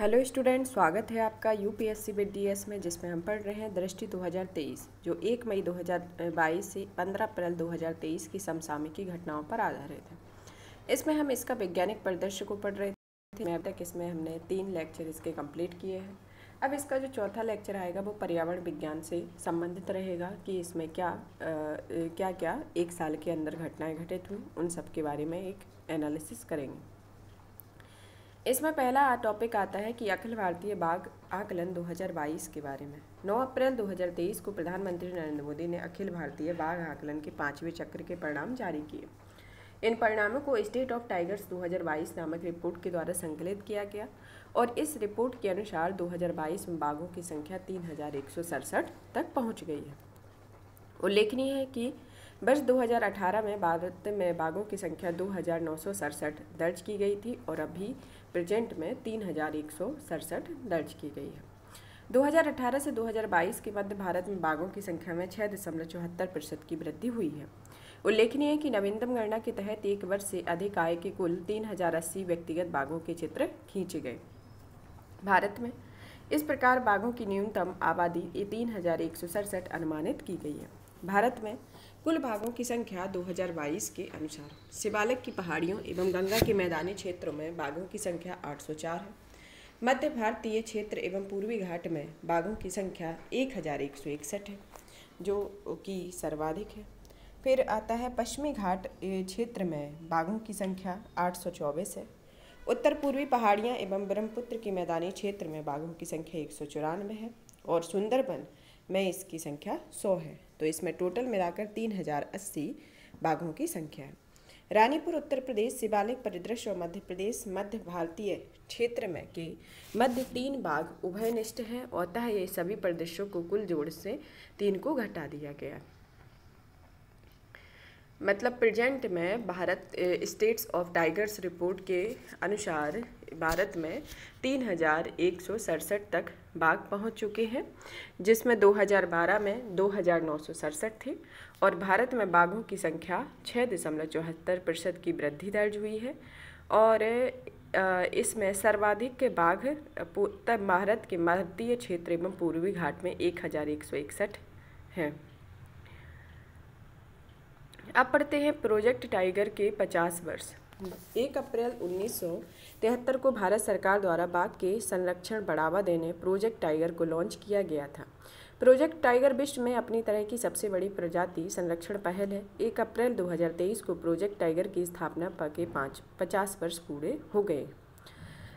Hello student स्वागत है आपका यू पी एस सी में जिसमें हम पढ़ रहे हैं दृष्टि 2023 जो 1 मई 2022 से 15 अप्रैल 2023 की समसामयिकी घटनाओं पर आधारित है इसमें हम इसका वैज्ञानिक परिदृश्य को पढ़ रहे थे अब तक इसमें हमने तीन लेक्चर इसके कंप्लीट किए हैं अब इसका जो चौथा लेक्चर आएगा वो पर्यावरण विज्ञान से संबंधित रहेगा कि इसमें क्या आ, क्या क्या एक साल के अंदर घटनाएँ घटित हुई उन सब के बारे में एक एनालिसिस करेंगे इसमें पहला टॉपिक आता है कि अखिल भारतीय बाघ आकलन 2022 के बारे में 9 अप्रैल 2023 को प्रधानमंत्री नरेंद्र मोदी ने अखिल भारतीय बाघ आकलन के पाँचवें चक्र के परिणाम जारी किए इन परिणामों को स्टेट ऑफ टाइगर्स 2022 नामक रिपोर्ट के द्वारा संकलित किया गया और इस रिपोर्ट के अनुसार 2022 में बाघों की संख्या तीन तक पहुँच गई है उल्लेखनीय है कि वर्ष 2018 में भारत में बाघों की संख्या दो दर्ज की गई थी और अभी प्रेजेंट में तीन हज़ार एक सौ सड़सठ दर्ज की गई है 2018 से 2022 के मध्य भारत में बाघों की संख्या में छः दशमलव चौहत्तर प्रतिशत की वृद्धि हुई है उल्लेखनीय है कि नवीनतम गणना के तहत एक वर्ष से अधिक आय के कुल तीन हजार अस्सी व्यक्तिगत बाघों के चित्र खींचे गए भारत में इस प्रकार बाघों की न्यूनतम आबादी तीन हजार एक सौ सड़सठ अनुमानित की गई है भारत में कुल भागों की संख्या 2022 के अनुसार शिवालिक की पहाड़ियों एवं गंगा के मैदानी क्षेत्रों में बाघों की संख्या 804 है मध्य भारतीय क्षेत्र एवं पूर्वी घाट में बाघों की संख्या एक है जो कि सर्वाधिक है फिर आता है पश्चिमी घाट क्षेत्र में बाघों की संख्या आठ है उत्तर पूर्वी पहाड़ियाँ एवं ब्रह्मपुत्र के मैदानी क्षेत्र में बाघों की संख्या एक है और सुंदरबन में इसकी संख्या सौ है तो इसमें टोटल मिलाकर तीन हजार अस्सी बाघों की संख्या है रानीपुर उत्तर प्रदेश शिवालिक परिदृश्य और मध्य प्रदेश मध्य भारतीय क्षेत्र में के मध्य तीन बाघ उभयनिष्ठ हैं अतः ये सभी परिदृश्यों को कुल जोड़ से तीन को घटा दिया गया मतलब प्रेजेंट में Bharat status of tigers report के अनुसार भारत में तीन हज़ार एक सौ सड़सठ तक बाघ पहुंच चुके हैं जिसमें 2012 में दो हज़ार नौ सौ सड़सठ थे और भारत में बाघों की संख्या छः दशमलव चौहत्तर प्रतिशत की वृद्धि दर्ज हुई है और इसमें सर्वाधिक के बाघ उत्तर भारत के भारतीय क्षेत्र एवं पूर्वी घाट में एक हज़ार एक सौ इकसठ हैं अब पढ़ते हैं प्रोजेक्ट टाइगर के 50 वर्ष 1 अप्रैल उन्नीस तिहत्तर को भारत सरकार द्वारा बाघ के संरक्षण बढ़ावा देने प्रोजेक्ट टाइगर को लॉन्च किया गया था प्रोजेक्ट टाइगर विश्व में अपनी तरह की सबसे बड़ी प्रजाति संरक्षण पहल है एक अप्रैल 2023 को प्रोजेक्ट टाइगर की स्थापना के पाँच पचास वर्ष पूरे हो गए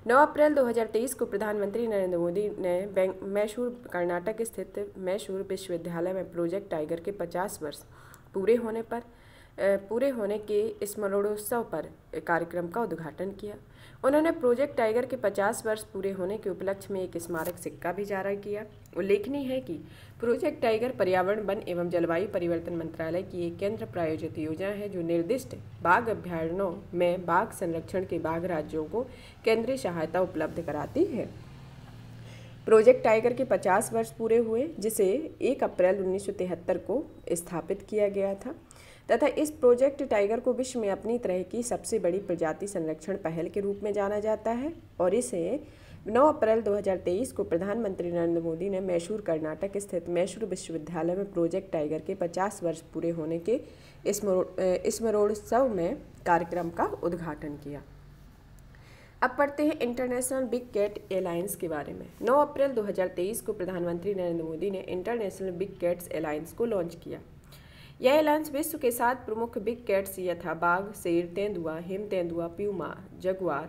9 अप्रैल 2023 को प्रधानमंत्री नरेंद्र मोदी ने मैशूर कर्नाटक स्थित मैशूर विश्वविद्यालय में प्रोजेक्ट टाइगर के 50 वर्ष पूरे होने पर पूरे होने के स्मरणोत्सव पर कार्यक्रम का उद्घाटन किया उन्होंने प्रोजेक्ट टाइगर के 50 वर्ष पूरे होने के उपलक्ष्य में एक स्मारक सिक्का भी जारी किया उल्लेखनीय है कि प्रोजेक्ट टाइगर पर्यावरण वन एवं जलवायु परिवर्तन मंत्रालय की एक केंद्र प्रायोजित योजना है जो निर्दिष्ट बाघ अभ्यारण्यों में बाघ संरक्षण के बाघ राज्यों को केंद्रीय सहायता उपलब्ध कराती है प्रोजेक्ट टाइगर के 50 वर्ष पूरे हुए जिसे 1 अप्रैल 1973 को स्थापित किया गया था तथा इस प्रोजेक्ट टाइगर को विश्व में अपनी तरह की सबसे बड़ी प्रजाति संरक्षण पहल के रूप में जाना जाता है और इसे 9 अप्रैल 2023 को प्रधानमंत्री नरेंद्र मोदी ने मैसूर कर्नाटक स्थित मैसूर विश्वविद्यालय में प्रोजेक्ट टाइगर के 50 वर्ष पूरे होने के स्मरोत्सव में कार्यक्रम का उद्घाटन किया अब पढ़ते हैं इंटरनेशनल बिग कैट एलायंस के बारे में 9 अप्रैल 2023 को प्रधानमंत्री नरेंद्र मोदी ने इंटरनेशनल बिग कैट्स एलायंस को लॉन्च किया यह लंच विश्व के सात प्रमुख बिग कैट्स यथा बाघ शेर तेंदुआ हिम तेंदुआ प्यूमा जगुआर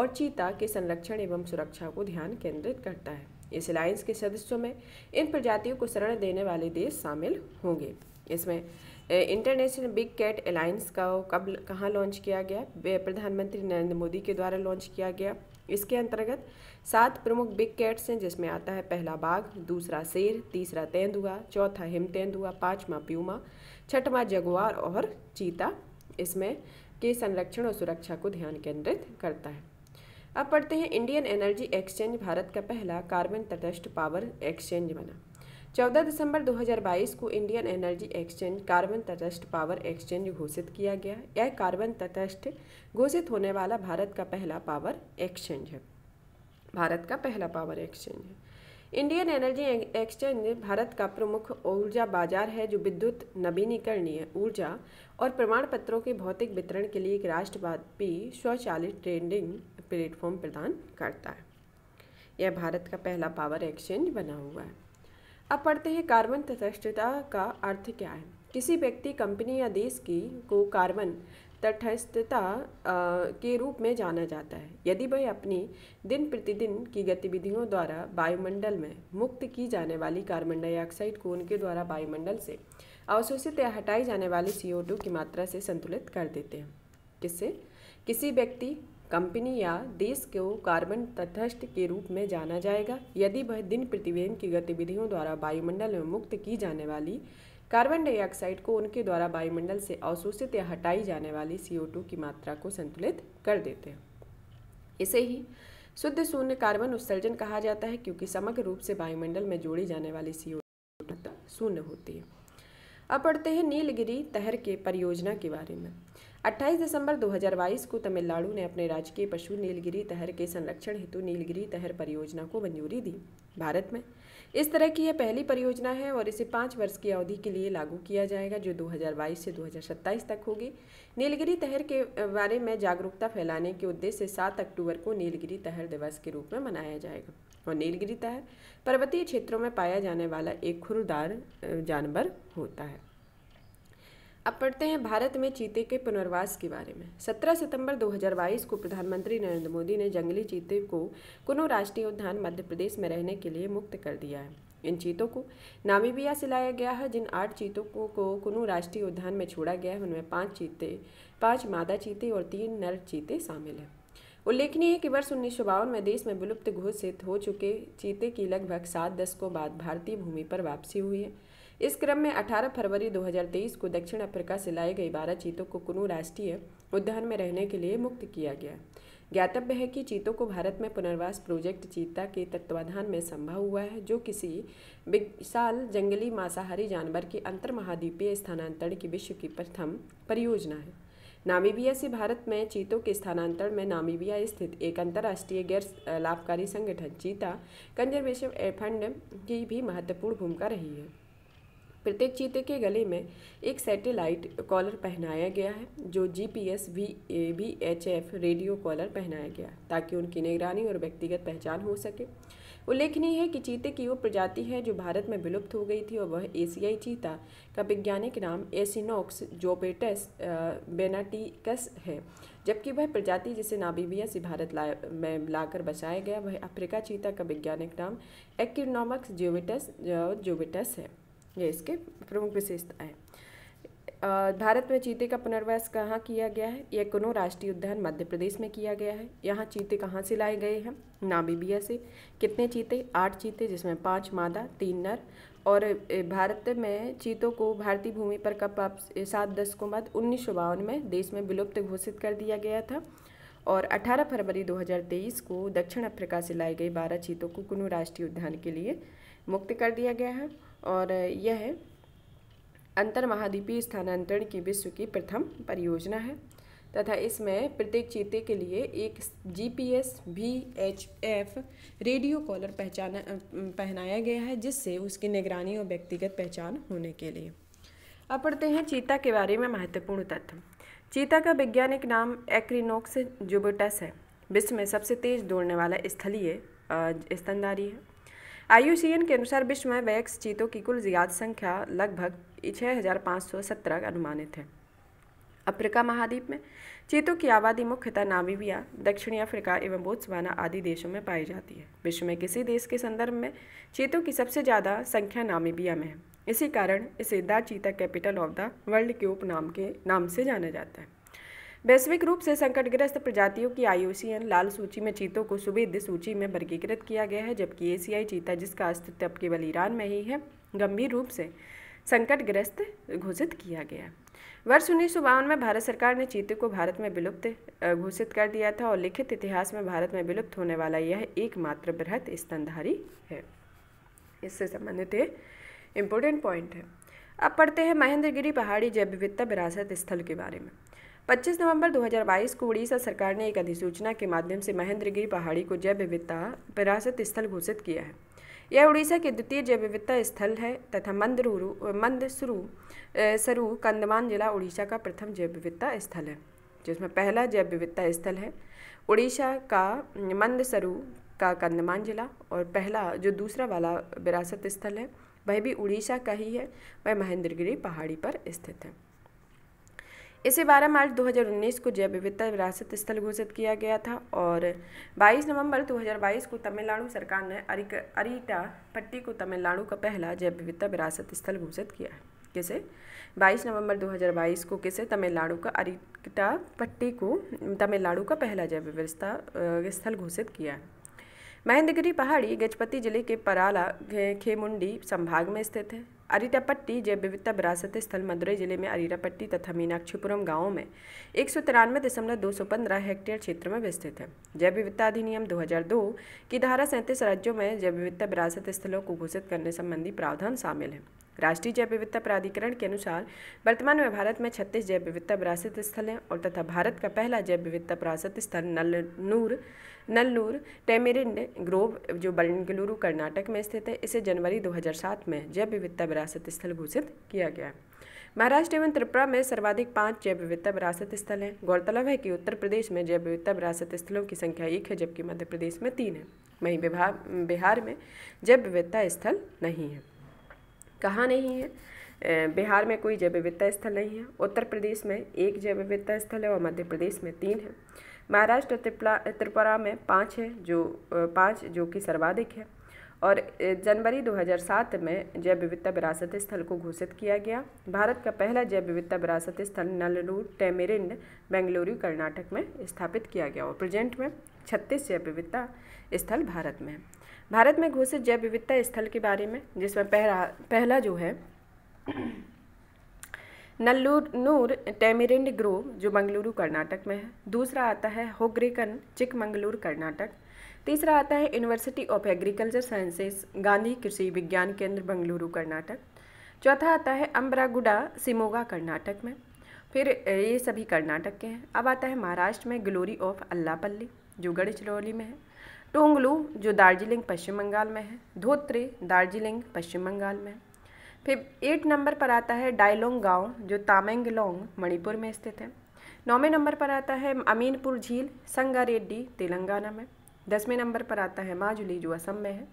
और चीता के संरक्षण एवं सुरक्षा को ध्यान केंद्रित करता है इस अलायंस के सदस्यों में इन प्रजातियों को शरण देने वाले देश शामिल होंगे इसमें इंटरनेशनल बिग कैट अलायंस का कब कहाँ लॉन्च किया गया प्रधानमंत्री नरेंद्र मोदी के द्वारा लॉन्च किया गया इसके अंतर्गत सात प्रमुख बिग कैट्स हैं जिसमें आता है पहला बाघ दूसरा शेर तीसरा तेंदुआ चौथा हिम तेंदुआ पाँचवा प्यूमा छठवां जगुआर और चीता इसमें के संरक्षण और सुरक्षा को ध्यान केंद्रित करता है अब पढ़ते हैं इंडियन एनर्जी एक्सचेंज भारत का पहला कार्बन तटस्थ पावर एक्सचेंज बना 14 दिसंबर 2022 को इंडियन एनर्जी एक्सचेंज कार्बन तटस्थ पावर एक्सचेंज घोषित किया गया यह कार्बन तटस्थ घोषित होने वाला भारत का पहला पावर एक्सचेंज है भारत का पहला पावर एक्सचेंज है इंडियन एनर्जी एक्सचेंज भारत का प्रमुख ऊर्जा बाजार है जो विद्युत नवीनीकरणीय ऊर्जा और प्रमाण पत्रों के भौतिक वितरण के लिए एक राष्ट्रव्यापी स्वचालित ट्रेडिंग प्लेटफॉर्म प्रदान करता है यह भारत का पहला पावर एक्सचेंज बना हुआ है अब पढ़ते हैं कार्बन तटस्थता का अर्थ क्या है किसी व्यक्ति कंपनी या देश की को कार्बन तटस्थता के रूप में जाना जाता है यदि वह अपनी दिन प्रतिदिन की गतिविधियों द्वारा वायुमंडल में मुक्त की जाने वाली कार्बन डाइऑक्साइड को उनके द्वारा वायुमंडल से अवशोषित या हटाई जाने वाली सी की मात्रा से संतुलित कर देते हैं किससे किसी व्यक्ति कंपनी या देश को कार्बन तटस्थ के रूप में जाना जाएगा यदि वह दिन प्रतिदिन की गतिविधियों द्वारा वायुमंडल में मुक्त की जाने वाली कार्बन डाइऑक्साइड को उनके द्वारा वायुमंडल से अवशोषित या हटाई जाने वाली टू की मात्रा को संतुलित कर देते हैं इसे ही शुद्ध शून्य कार्बन उत्सर्जन कहा जाता है क्योंकि समग्र रूप से वायुमंडल में जोड़ी जाने वाली सी शून्य होती है अब पढ़ते हैं नीलगिरी तहर के परियोजना के बारे में 28 दिसंबर 2022 को तमिलनाडु ने अपने राजकीय पशु नीलगिरी तहर के संरक्षण हेतु नीलगिरी तहर परियोजना को मंजूरी दी भारत में इस तरह की यह पहली परियोजना है और इसे पाँच वर्ष की अवधि के लिए लागू किया जाएगा जो 2022 से 2027 तक होगी नीलगिरी तहर के बारे में जागरूकता फैलाने के उद्देश्य से सात अक्टूबर को नीलगिरी तहर दिवस के रूप में मनाया जाएगा और नीलगिरी तहर पर्वतीय क्षेत्रों में पाया जाने वाला एक खुरदार जानवर होता है अब पढ़ते हैं भारत में चीते के पुनर्वास के बारे में 17 सितंबर 2022 को प्रधानमंत्री नरेंद्र मोदी ने जंगली चीते को कुनो राष्ट्रीय उद्यान मध्य प्रदेश में रहने के लिए मुक्त कर दिया है इन चीतों को नामीबिया से लाया गया है जिन आठ चीतों को, को कुनू राष्ट्रीय उद्यान में छोड़ा गया है उनमें पाँच चीते पाँच मादा चीते और तीन नर चीते शामिल हैं उल्लेखनीय है कि वर्ष उन्नीस में देश में विलुप्त घोषित हो चुके चीते की लगभग सात दशकों बाद भारतीय भूमि पर वापसी हुई है इस क्रम में 18 फरवरी 2023 को दक्षिण अफ्रीका से लाए गए बारह चीतों को कुनू राष्ट्रीय उद्यान में रहने के लिए मुक्त किया गया ज्ञातव्य है कि चीतों को भारत में पुनर्वास प्रोजेक्ट चीता के तत्वाधान में संभव हुआ है जो किसी विशाल जंगली मांसाहारी जानवर के अंतर महाद्वीपीय स्थानांतरण की विश्व की प्रथम परियोजना है नामीबिया से भारत में चीतों के स्थानांतरण में नामीबिया स्थित एक अंतर्राष्ट्रीय गैर लाभकारी संगठन चीता कंजर्वेशन फंड की भी महत्वपूर्ण भूमिका रही है प्रत्येक चीते के गले में एक सैटेलाइट कॉलर पहनाया गया है जो G P S V V H F radio collar पहनाया गया ताकि उनकी निगरानी और व्यक्तिगत पहचान हो सके उल्लेखनीय है कि चीते की वो प्रजाति है जो भारत में विलुप्त हो गई थी और वह एशियाई चीता का वैज्ञानिक नाम एसिनोक्स जोपेटस बेनाटिकस है जबकि वह प्रजाति जिसे नाबीबिया से भारत ला में लाकर बचाया गया वह अफ्रीका चीता का वैज्ञानिक नाम एक्नोमक्स जोविटस जोविटस है ये इसके प्रमुख विशेषता है भारत में चीते का पुनर्वास कहाँ किया गया है यह कुनो राष्ट्रीय उद्यान मध्य प्रदेश में किया गया है यहाँ चीते कहाँ से लाए गए हैं नामीबिया से कितने चीते आठ चीते जिसमें पाँच मादा तीन नर और भारत में चीतों को भारतीय भूमि पर कब सात सात दशकों बाद उन्नीस में देश में विलुप्त घोषित कर दिया गया था और 18 फरवरी 2023 को दक्षिण अफ्रीका से लाए गए 12 चीतों को कुनू राष्ट्रीय उद्यान के लिए मुक्त कर दिया गया है और यह अंतर महाद्वीपीय स्थानांतरण की विश्व की प्रथम परियोजना है तथा इसमें प्रत्येक चीते के लिए एक जीपीएस वीएचएफ रेडियो कॉलर पहचाना पहनाया गया है जिससे उसकी निगरानी और व्यक्तिगत पहचान होने के लिए अब पढ़ते हैं चीता के बारे में महत्वपूर्ण तथ्य चीता का वैज्ञानिक नाम एक्रीनोक्स जुबोटस है विश्व में सबसे तेज दौड़ने वाला स्थलीय स्तनधारी है आईयूसीएन के अनुसार विश्व में वैक्स चीतों की कुल ज्यादा संख्या लगभग छः अनुमानित है अफ्रीका महाद्वीप में चीतों की आबादी मुख्यतः नामीबिया दक्षिणी अफ्रीका एवं बोत्सवाना आदि देशों में पाई जाती है विश्व में किसी देश के संदर्भ में चीतों की सबसे ज़्यादा संख्या नामीबिया में है इसी कारण इसे द चीता कैपिटल ऑफ द वर्ल्ड के उपनाम के नाम से जाना जाता है वैश्विक रूप से संकटग्रस्त प्रजातियों की आईओसीएन लाल सूची में चीतों को सुविध सूची में वर्गीकृत किया गया है जबकि एशियाई चीता जिसका अस्तित्व अब केवल ईरान में ही है गंभीर रूप से संकटग्रस्त घोषित किया गया वर्ष उन्नीस में भारत सरकार ने चीते को भारत में विलुप्त घोषित कर दिया था और लिखित इतिहास में भारत में विलुप्त होने वाला यह एकमात्र बृहत स्तनधारी है इससे संबंधित ये इम्पोर्टेंट पॉइंट है अब पढ़ते हैं महेंद्रगिरी पहाड़ी जैव विविधता विरासत स्थल के बारे में 25 नवंबर 2022 को उड़ीसा सरकार ने एक अधिसूचना के माध्यम से महेंद्रगिरी पहाड़ी को जैव विविधता विरासत स्थल घोषित किया है यह उड़ीसा के द्वितीय जैव विविधता स्थल है तथा मंदरूरु मंदसरू सरू कंदमान जिला उड़ीसा का प्रथम जैव विविधता स्थल है जिसमें पहला जैव विविधता स्थल है उड़ीसा का मंदसरू का कंदमान जिला और पहला जो दूसरा वाला विरासत स्थल है वह भी उड़ीसा का ही है वह महेंद्रगिरी पहाड़ी पर स्थित है इसे 12 मार्च 2019 को जैव विविधता विरासत स्थल घोषित किया गया था और 22 नवंबर 2022 को तमिलनाडु सरकार ने अरिक अरिटा पट्टी को तमिलनाडु का पहला जैव विविधता विरासत स्थल घोषित किया है किसे 22 नवंबर 2022 को किसे तमिलनाडु का अरिटा पट्टी को तमिलनाडु का पहला जैव विविधता स्थल घोषित किया है महेंद्रगिरी पहाड़ी गजपति जिले के पराला खेमुंडी संभाग में स्थित है अरिटापट्टी जैव विविधता विरासत स्थल मदुरई जिले में अरिटापट्टी तथा मीनाक्षीपुरम गाँव में एक सौ तिरानवे दशमलव दो सौ पंद्रह हेक्टेयर क्षेत्र में विस्तृत है जैव विविधता अधिनियम 2002 की धारा सैंतीस राज्यों में जैव विविधता विरासत स्थलों को घोषित करने संबंधी प्रावधान शामिल है राष्ट्रीय जैव विविधता प्राधिकरण के अनुसार वर्तमान में भारत में छत्तीस जैव विविधता विरासत स्थल हैं और तथा भारत का पहला जैव विविधता विरासत स्थल नल्लनूर नल्लूर टेमेरिंड ग्रोव जो बलगलुरु कर्नाटक में स्थित है इसे जनवरी 2007 में जैव विविधता विरासत स्थल घोषित किया गया है महाराष्ट्र एवं त्रिपुरा में सर्वाधिक पाँच जैव विविधता विरासत स्थल हैं गौरतलब है कि उत्तर प्रदेश में जैव विविधता विरासत स्थलों की संख्या एक है जबकि मध्य प्रदेश में तीन है वहीं बिहार में जैव विविधता स्थल नहीं है कहाँ नहीं है बिहार में कोई जैव विविधता स्थल नहीं है उत्तर प्रदेश में एक जैव विविधता स्थल है और मध्य प्रदेश में तीन है महाराष्ट्र त्रिपुरा त्रिपुरा में पाँच है जो पाँच जो कि सर्वाधिक है और जनवरी 2007 में जैव विविधता विरासत स्थल को घोषित किया गया भारत का पहला जैव विविधता विरासत स्थल नल्लूर टेमेरिंड बेंगलुरु कर्नाटक में स्थापित किया गया और प्रेजेंट में छत्तीस जैव विविधता स्थल भारत में भारत में घोषित जैव विविधता स्थल के बारे में जिसमें पहला पहला जो है नल्लूर नूर टेमिरिंड ग्रोव जो मंगलुरु कर्नाटक में है दूसरा आता है होग्रेकन चिकमंगलूर कर्नाटक तीसरा आता है university of agriculture sciences Gandhi Krishi Vigyan केंद्र बंगलुरु कर्नाटक चौथा आता है अम्बरागुडा सिमोगा कर्नाटक में फिर ये सभी कर्नाटक के हैं अब आता है महाराष्ट्र में ग्लोरी ऑफ अल्लापल्ली जो गढ़चिरौली में है टोंगलू जो दार्जिलिंग पश्चिम बंगाल में है धोत्रे दार्जिलिंग पश्चिम बंगाल में है फिर एट नंबर पर आता है डायलोंग गांव जो तामेंगलोंग मणिपुर में स्थित है नौवें नंबर पर आता है अमीनपुर झील संगारेड्डी तेलंगाना में दसवें नंबर पर आता है माजुली जो असम में है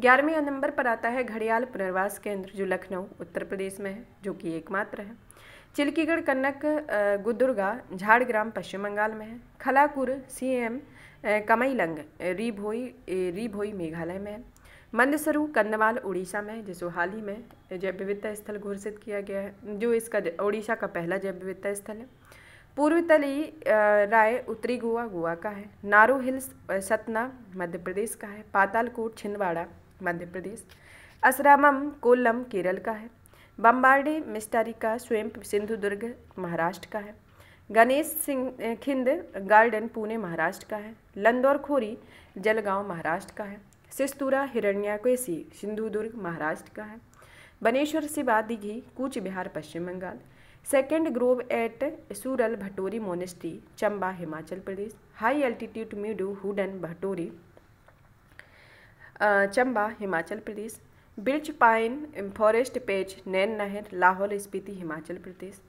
ग्यारहवें नंबर पर आता है घड़ियाल पुनर्वास केंद्र जो लखनऊ उत्तर प्रदेश में है जो कि एकमात्र है चिल्कीगढ़ कन्नक गुदुर्गा झाड़ग्राम पश्चिम बंगाल में है खलाकुर सी एम कमईलंग रीभोई रीभोई मेघालय में है मंदसरू कंदवाल उड़ीसा में जिसको हाल ही में जैव विविधता स्थल घोषित किया गया है जो इसका उड़ीसा का पहला जैव विविधता स्थल है पूर्व तली राय उत्तरी गोवा गोवा का है नारो हिल्स सतना मध्य प्रदेश का है पातालकोट छिंदवाड़ा मध्य प्रदेश असरामम कोल्लम केरल का है बम्बार्डे मिस्टारिका स्वयं दुर्ग महाराष्ट्र का है गणेश सिंह खिंद गार्डन पुणे महाराष्ट्र का है लंदौर खोरी जलगांव महाराष्ट्र का है सिस्तूरा हिरण्याक्वेसी सिंधुदुर्ग महाराष्ट्र का है Baneshwar Shiva Dighi Cooch Behar Paschim Bengal sacred grove at Sural Bhatori monastery Chamba Himachal Pradesh high altitude meadow Hudan Bhatori Chamba Himachal Pradesh bridge pine forest पेज नैन नहर लाहौल स्पीति हिमाचल प्रदेश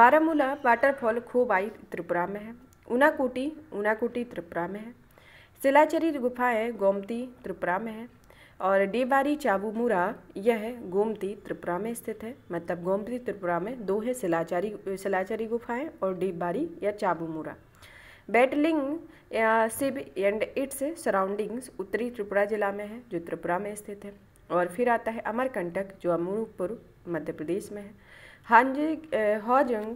बारामूला वाटरफॉल खोबाई त्रिपुरा में है ऊनाकोटी ऊनाकोटी त्रिपुरा में है सिलाचरी गुफाएं गोमती त्रिपुरा में है और डेबारी चाबूमुरा यह गोमती त्रिपुरा में स्थित है मतलब गोमती त्रिपुरा में दो है सिलाचारी सिलाचरी गुफाएं और डेबारी या चाबूमुरा बेटलिंग सिब एंड इट्स सराउंडिंग्स उत्तरी त्रिपुरा जिला में है जो त्रिपुरा में स्थित है और फिर आता है अमरकंटक जो अमरूपपुर मध्य प्रदेश में है हांजी हॉजंग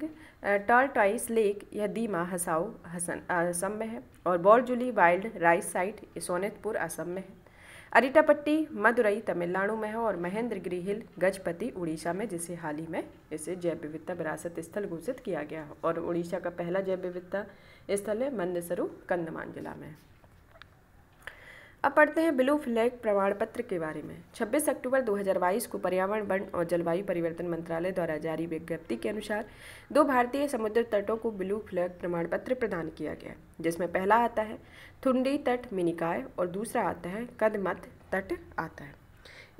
टालटाइस लेक यह दीमा हसाऊ हसन असम में है और Borjuli wild rice site Sonitpur Assam में है अरिटापट्टी मदुरई तमिलनाडु में है और महेंद्रगिरी हिल गजपति उड़ीसा में जिसे हाल ही में इसे जैव विविधता विरासत स्थल घोषित किया गया है और उड़ीसा का पहला जैव विविधता स्थल है मंदसरू कंदमान जिला में अब पढ़ते हैं ब्लू फ्लैग प्रमाण पत्र के बारे में 26 अक्टूबर 2022 को पर्यावरण वन और जलवायु परिवर्तन मंत्रालय द्वारा जारी विज्ञप्ति के अनुसार दो भारतीय समुद्र तटों को ब्लू फ्लैग प्रमाण पत्र प्रदान किया गया जिसमें पहला आता है थुंडी तट मिनिकाय और दूसरा आता है कदमत तट आता है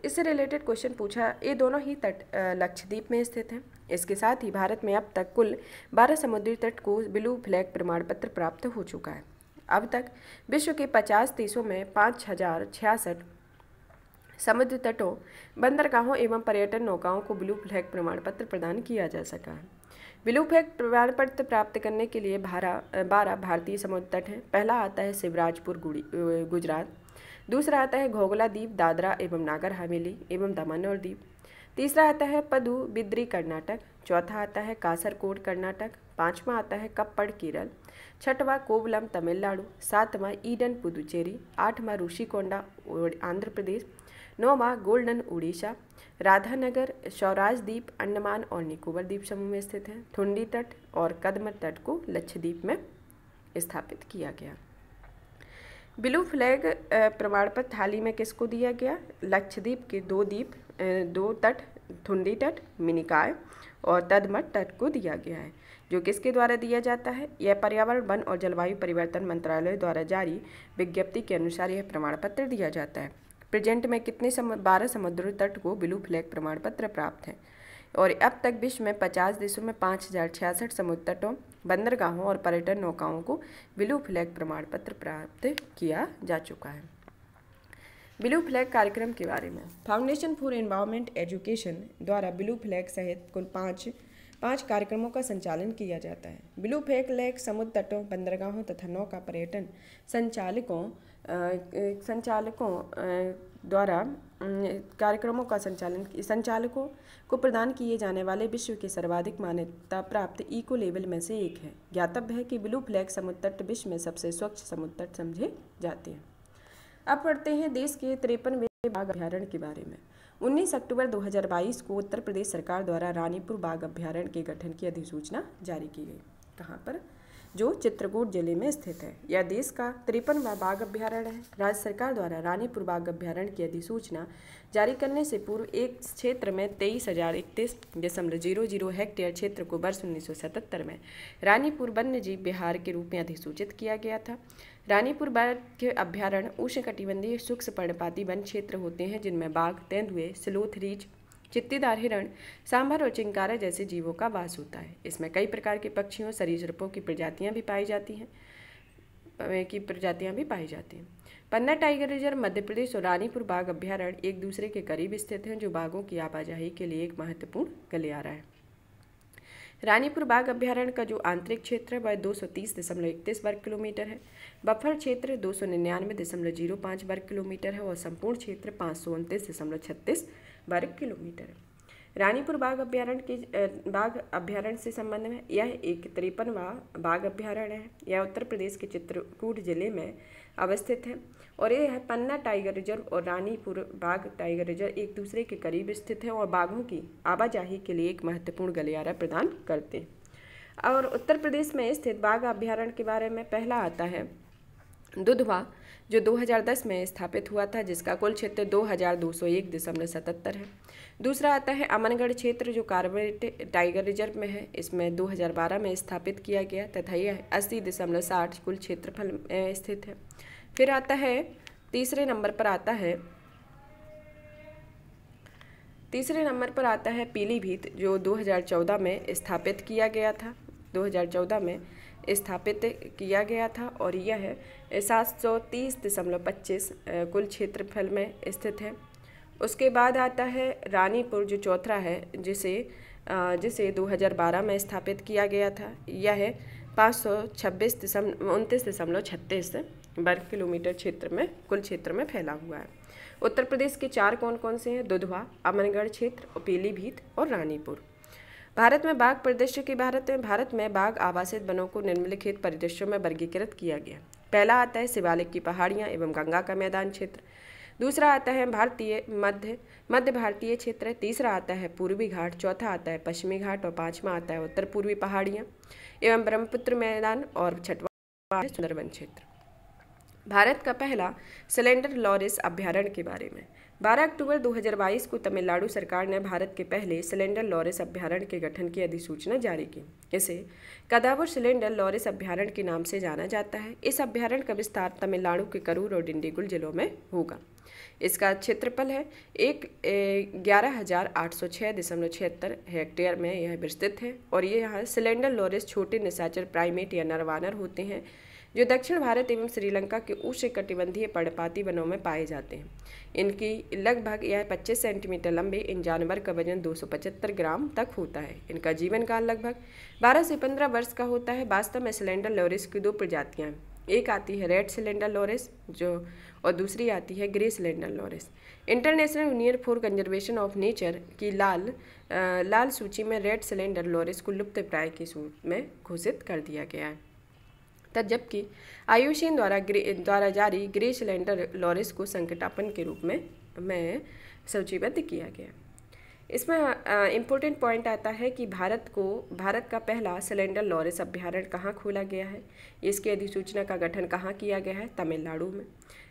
इससे रिलेटेड क्वेश्चन पूछा ये दोनों ही तट लक्षद्वीप में स्थित हैं इसके साथ ही भारत में अब तक कुल बारह समुद्री तट को ब्लू फ्लैग प्रमाण पत्र प्राप्त हो चुका है अब तक विश्व के 50 देशों में पाँच हजार छियासठ समुद्र तटों बंदरगाहों एवं पर्यटन नौकाओं को ब्लू फ्लैग प्रमाण पत्र प्रदान किया जा सका है ब्लू फ्लैग प्रमाण पत्र प्राप्त करने के लिए बारह बारह भारतीय समुद्र तट हैं पहला आता है शिवराजपुर गुजरात दूसरा आता है घोगला द्वीप दादरा एवं नागर हवेली एवं दमन और द्वीप तीसरा आता है पदु बिद्री कर्नाटक चौथा आता है कासरकोड कर्नाटक पांचवा आता है कप्पड़ केरल छठवा कोवलम तमिलनाडु सातवा ईडन पुदुचेरी आठवा ऋषिकोंडा आंध्र प्रदेश नौवा गोल्डन उड़ीसा राधानगर स्वराज द्वीप अंडमान और निकोबर द्वीप समूह में स्थित है थुंडी तट और कदम तट को लक्षद्वीप में स्थापित किया गया ब्लू फ्लैग प्रमाण पत्र थाली में किसको दिया गया लक्षद्वीप के दो द्वीप दो तट थुंडी तट मिनिकाय और तदमठ तट को दिया गया है जो किसके द्वारा दिया जाता है यह पर्यावरण वन और जलवायु परिवर्तन मंत्रालय द्वारा जारी विज्ञप्ति के अनुसार यह प्रमाण पत्र दिया जाता है प्रेजेंट में कितने सम बारह समुद्र तट को ब्लू फ्लैग प्रमाण पत्र प्राप्त हैं और अब तक विश्व में 50 देशों में पाँच हज़ार छियासठ समुद्र तटों बंदरगाहों और पर्यटन नौकाओं को ब्लू फ्लैग प्रमाण पत्र प्राप्त किया जा चुका है ब्लू फ्लैग कार्यक्रम के बारे में फाउंडेशन फॉर एनवायरमेंट एजुकेशन द्वारा ब्लू फ्लैग सहित कुल पाँच पाँच कार्यक्रमों का संचालन किया जाता है ब्लू फेक लेक समुद्र तटों बंदरगाहों तथा नौका पर्यटन संचालकों संचालकों द्वारा कार्यक्रमों का संचालन संचालकों को प्रदान किए जाने वाले विश्व के सर्वाधिक मान्यता प्राप्त इको लेवल में से एक है ज्ञातव्य है कि ब्लू फ्लैग समुद्र तट विश्व में सबसे स्वच्छ समुद्र तट समझे जाते हैं अब पढ़ते हैं देश के तिरपनवे बाघ अभ्यारण्य के बारे में 19 अक्टूबर 2022 को उत्तर प्रदेश सरकार द्वारा रानीपुर बाघ अभ्यारण्य के गठन की अधिसूचना जारी की गई कहाँ पर जो चित्रकूट जिले में स्थित है यह देश का तिरपनवा बाघ अभ्यारण्य है राज्य सरकार द्वारा रानीपुर बाघ अभ्यारण्य की अधिसूचना जारी करने से पूर्व एक क्षेत्र में तेईस हजार इकतीस दशमलव जीरो जीरो हेक्टेयर क्षेत्र को वर्ष उन्नीस में रानीपुर वन्य जीव बिहार के रूप में अधिसूचित किया गया था रानीपुर बाघ के अभ्यारण्य उष्णकटिबंधीय शुष्क पर्णपाती वन क्षेत्र होते हैं जिनमें बाघ तेंदुए स्लोथ रीच चित्तीदार हिरण सांभर और चिंकारा जैसे जीवों का वास होता है इसमें कई प्रकार के पक्षियों सरीसृपों की प्रजातियाँ भी पाई जाती हैं की प्रजातियाँ भी पाई जाती हैं पन्ना टाइगर रिजर्व मध्य प्रदेश और रानीपुर बाघ अभ्यारण्य एक दूसरे के करीब स्थित हैं जो बाघों की आवाजाही के लिए एक महत्वपूर्ण गलियारा है रानीपुर बाघ अभ्यारण्य का जो आंतरिक क्षेत्र है वह दो सौ तीस दशमलव इकतीस वर्ग किलोमीटर है बफर क्षेत्र दो सौ निन्यानवे दशमलव जीरो पाँच वर्ग किलोमीटर है और संपूर्ण क्षेत्र पाँच सौ उनतीस दशमलव छत्तीस वर्ग किलोमीटर है रानीपुर बाघ अभ्यारण्य के बाघ अभ्यारण्य से संबंध में यह एक तिरपनवा बाघ अभ्यारण्य है यह उत्तर प्रदेश के चित्रकूट जिले में अवस्थित है और यह है पन्ना टाइगर रिजर्व और रानीपुर बाघ टाइगर रिजर्व एक दूसरे के करीब स्थित है और बाघों की आवाजाही के लिए एक महत्वपूर्ण गलियारा प्रदान करते हैं और उत्तर प्रदेश में स्थित बाघ अभ्यारण्य के बारे में पहला आता है दुधवा जो 2010 में स्थापित हुआ था जिसका कुल क्षेत्र दो हज़ार दो सौ एक दशमलव सतहत्तर है दूसरा आता है अमनगढ़ क्षेत्र जो कार्बेट टाइगर रिजर्व में है इसमें 2012 में स्थापित किया गया तथा यह अस्सी दशमलव साठ कुल क्षेत्रफल स्थित है फिर आता है तीसरे नंबर पर आता है तीसरे नंबर पर आता है पीलीभीत जो 2014 में स्थापित किया गया था 2014 में स्थापित किया गया था और यह है सात सौ तीस दशमलव पच्चीस कुल क्षेत्रफल में स्थित है उसके बाद आता है रानीपुर जो चौथरा है जिसे जिसे 2012 में स्थापित किया गया था यह है पाँच सौ छब्बीस दशम उनतीस दशमलव छत्तीस वर्ग किलोमीटर क्षेत्र में कुल क्षेत्र में फैला हुआ है उत्तर प्रदेश के चार कौन कौन से हैं दुधवा अमनगढ़ क्षेत्र पीलीभीत और रानीपुर भारत में बाघ परिदृश्य की भारत में भारत में बाघ आवासित वनों को निम्नलिखित परिदृश्यों में वर्गीकृत किया गया पहला आता है शिवालिक की पहाड़ियाँ एवं गंगा का मैदान क्षेत्र दूसरा आता है भारतीय मध्य मध्य भारतीय क्षेत्र तीसरा आता है पूर्वी घाट चौथा आता है पश्चिमी घाट और पांचवा आता है उत्तर पूर्वी पहाड़ियाँ एवं ब्रह्मपुत्र मैदान और छठवा सुंदरवन क्षेत्र भारत का पहला सिलेंडर लॉरिस अभ्यारण्य के बारे में 12 अक्टूबर 2022 को तमिलनाडु सरकार ने भारत के पहले सिलेंडर लॉरिस अभ्यारण्य के गठन की अधिसूचना जारी की इसे कदावर सिलेंडर लॉरिस अभ्यारण्य के नाम से जाना जाता है इस अभ्यारण्य का विस्तार तमिलनाडु के करूर और डिंडीगुल जिलों में होगा इसका क्षेत्रफल है एक ग्यारह हजार आठ सौ छः दशमलव छिहत्तर हेक्टेयर में यह विस्तृत है और ये यहाँ सिलेंडर लॉरिस छोटे निशाचर प्राइमेट या नरवानर होते हैं जो दक्षिण भारत एवं श्रीलंका के उष्णकटिबंधीय पर्णपाती वनों में पाए जाते हैं इनकी लगभग यह 25 सेंटीमीटर लंबे इन जानवर का वजन 275 ग्राम तक होता है इनका जीवन काल लगभग 12 से 15 वर्ष का होता है वास्तव में सिलेंडर लोरिस की दो प्रजातियाँ हैं एक आती है रेड सिलेंडर लोरिस जो और दूसरी आती है grey slender loris international union for conservation of nature की लाल आ, लाल सूची में रेड सिलेंडर लोरिस को लुप्त प्राय की सूट में घोषित कर दिया गया है था जबकि आयुषीन द्वारा द्वारा जारी ग्रे सिलेंडर लॉरिस को संकटापन के रूप में में सूचीबद्ध किया गया इसमें इम्पोर्टेंट पॉइंट आता है कि भारत को भारत का पहला सिलेंडर लॉरिस अभ्यारण्य कहाँ खोला गया है इसकी अधिसूचना का गठन कहाँ किया गया है तमिलनाडु में